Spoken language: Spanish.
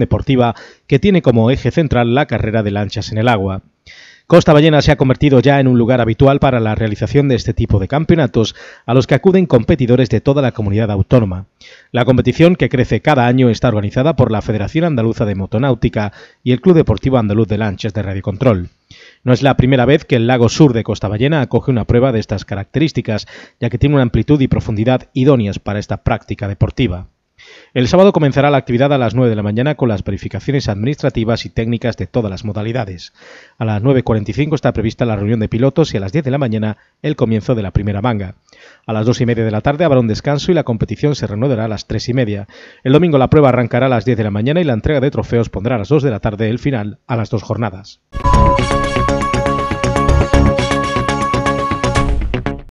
deportiva que tiene como eje central la carrera de lanchas en el agua. Costa Ballena se ha convertido ya en un lugar habitual para la realización de este tipo de campeonatos a los que acuden competidores de toda la comunidad autónoma. La competición, que crece cada año, está organizada por la Federación Andaluza de Motonáutica y el Club Deportivo Andaluz de Lanchas de Radio Control. No es la primera vez que el lago sur de Costa Ballena acoge una prueba de estas características, ya que tiene una amplitud y profundidad idóneas para esta práctica deportiva. El sábado comenzará la actividad a las 9 de la mañana con las verificaciones administrativas y técnicas de todas las modalidades. A las 9.45 está prevista la reunión de pilotos y a las 10 de la mañana el comienzo de la primera manga. A las 2 y media de la tarde habrá un descanso y la competición se reanudará a las 3 y media. El domingo la prueba arrancará a las 10 de la mañana y la entrega de trofeos pondrá a las 2 de la tarde el final a las dos jornadas.